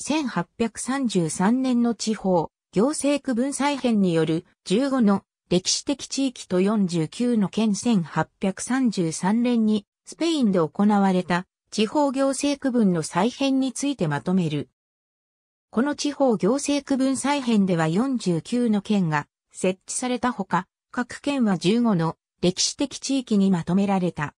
1833年の地方、行政区分再編による15の歴史的地域と49の県1833年にスペインで行われた地方行政区分の再編についてまとめる。この地方行政区分再編では49の県が設置されたほか、各県は15の歴史的地域にまとめられた。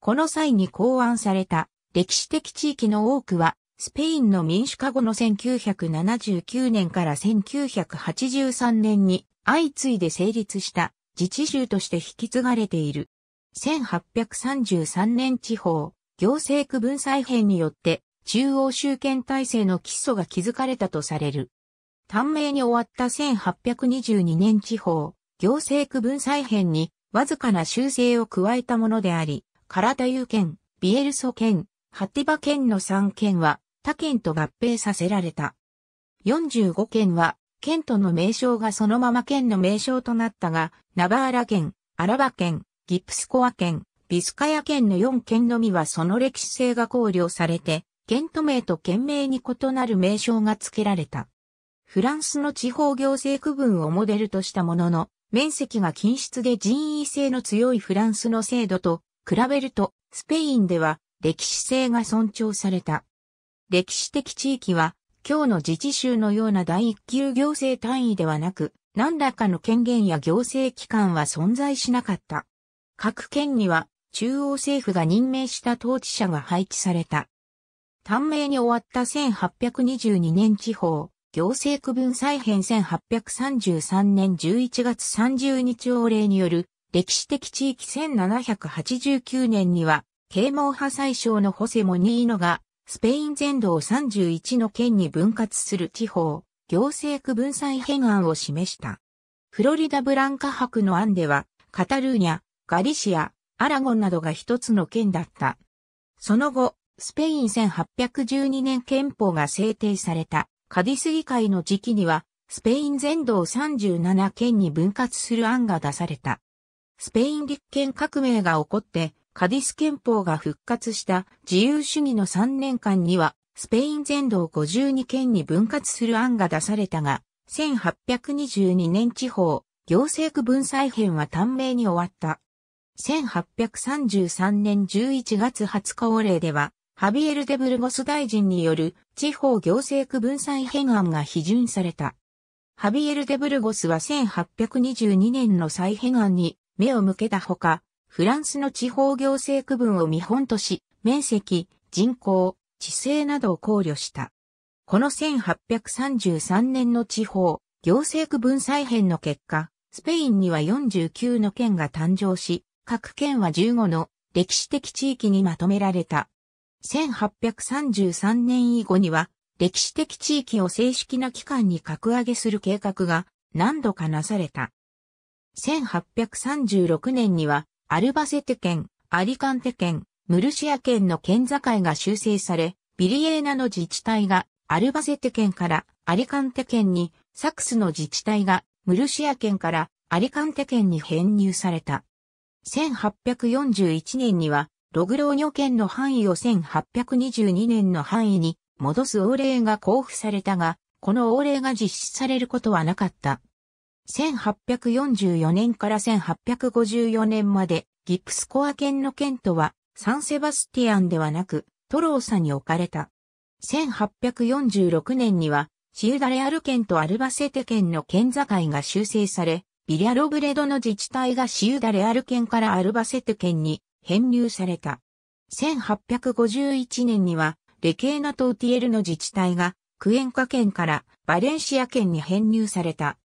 この際に考案された歴史的地域の多くはスペインの民主化後の1979年から1983年に相次いで成立した自治州として引き継がれている。1833年地方行政区分再編によって中央集権体制の基礎が築かれたとされる。短命に終わった1822年地方行政区分再編にわずかな修正を加えたものであり、カラタユ県、ビエルソ県、ハティバ県の3県は他県と合併させられた。45県は、県との名称がそのまま県の名称となったが、ナバーラ県、アラバ県、ギプスコア県、ビスカヤ県の4県のみはその歴史性が考慮されて、県都名と県名に異なる名称が付けられた。フランスの地方行政区分をモデルとしたものの、面積が均質で人為性の強いフランスの制度と比べると、スペインでは歴史性が尊重された。歴史的地域は、今日の自治州のような第一級行政単位ではなく、何らかの権限や行政機関は存在しなかった。各県には、中央政府が任命した統治者が配置された。短命に終わった1822年地方、行政区分再編1833年11月30日法令による歴史的地域1789年には、啓蒙派最小のホセモニーノがスペイン全土を31の県に分割する地方、行政区分散編案を示した。フロリダブランカ博の案では、カタルーニャ、ガリシア、アラゴンなどが一つの県だった。その後、スペイン1812年憲法が制定されたカディス議会の時期には、スペイン全土を37県に分割する案が出された。スペイン立憲革命が起こって、カディス憲法が復活した自由主義の3年間には、スペイン全土を52県に分割する案が出されたが、1822年地方、行政区分裁編は短命に終わった。1833年11月20日号令では、ハビエル・デブルゴス大臣による地方行政区分裁編案が批准された。ハビエル・デブルゴスは1822年の再編案に目を向けたほか、フランスの地方行政区分を見本とし、面積、人口、地勢などを考慮した。この1833年の地方、行政区分再編の結果、スペインには49の県が誕生し、各県は15の歴史的地域にまとめられた。1833年以後には、歴史的地域を正式な機関に格上げする計画が何度かなされた。1836年にはアルバセテ県、アリカンテ県、ムルシア県の県境が修正され、ビリエーナの自治体がアルバセテ県からアリカンテ県に、サクスの自治体がムルシア県からアリカンテ県に編入された。1841年には、ログローニョ県の範囲を1822年の範囲に戻す王令が交付されたが、この王令が実施されることはなかった。1844年から1854年までギプスコア県の県都はサンセバスティアンではなくトローサに置かれた。1846年にはシウダレアル県とアルバセテ県の県境が修正され、ビリャロブレドの自治体がシウダレアル県からアルバセテ県に編入された。1851年にはレケーナとウティエルの自治体がクエンカ県からバレンシア県に編入された。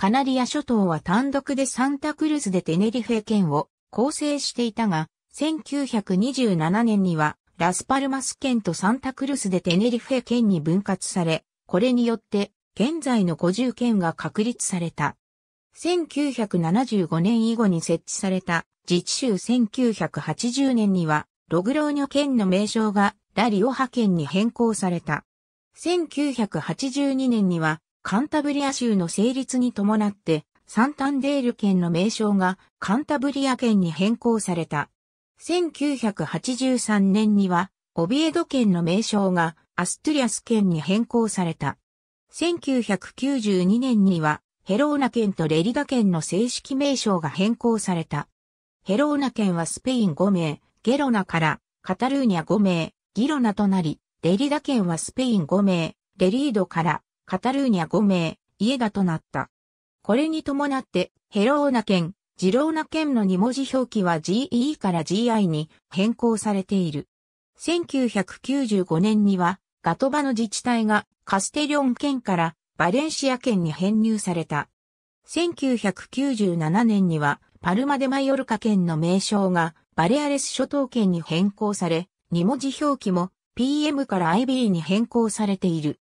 カナリア諸島は単独でサンタクルスでテネリフェ県を構成していたが、1927年にはラスパルマス県とサンタクルスでテネリフェ県に分割され、これによって現在の50県が確立された。1975年以後に設置された自治州1980年にはログローニョ県の名称がラリオハ県に変更された。1982年にはカンタブリア州の成立に伴って、サンタンデール県の名称がカンタブリア県に変更された。1983年には、オビエド県の名称がアストゥリアス県に変更された。1992年には、ヘローナ県とレリダ県の正式名称が変更された。ヘローナ県はスペイン5名、ゲロナからカタルーニャ5名、ギロナとなり、レリダ県はスペイン5名、レリードからカタルーニャ5名、イエガとなった。これに伴って、ヘローナ県、ジローナ県の2文字表記は GE から GI に変更されている。1995年には、ガトバの自治体がカステリョン県からバレンシア県に編入された。1997年には、パルマデマヨルカ県の名称がバレアレス諸島県に変更され、2文字表記も PM から IB に変更されている。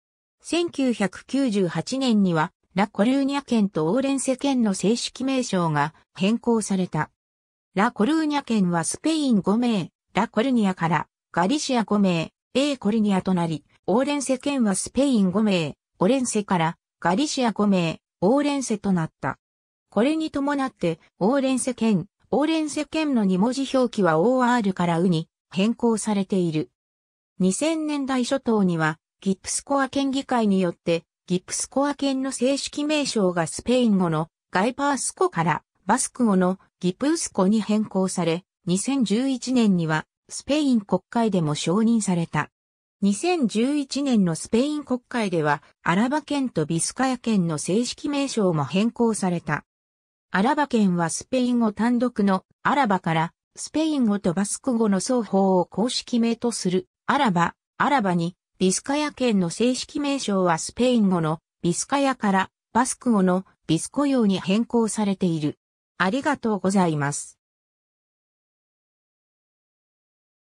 1998年には、ラ・コルーニャ県とオーレンセ県の正式名称が変更された。ラ・コルーニャ県はスペイン5名、ラ・コルニアからガリシア5名、A コルニアとなり、オーレンセ県はスペイン5名、オレンセからガリシア5名、オーレンセとなった。これに伴って、オーレンセ県、オーレンセ県の2文字表記は OR から U に変更されている。2000年代初頭には、ギプスコア県議会によって、ギプスコア県の正式名称がスペイン語のガイパースコからバスク語のギプスコに変更され、2011年にはスペイン国会でも承認された。2011年のスペイン国会では、アラバ県とビスカヤ県の正式名称も変更された。アラバ県はスペイン語単独のアラバから、スペイン語とバスク語の双方を公式名とするアラバ、アラバにビスカヤ県の正式名称はスペイン語のビスカヤからバスク語のビスコ用に変更されている。ありがとうございます。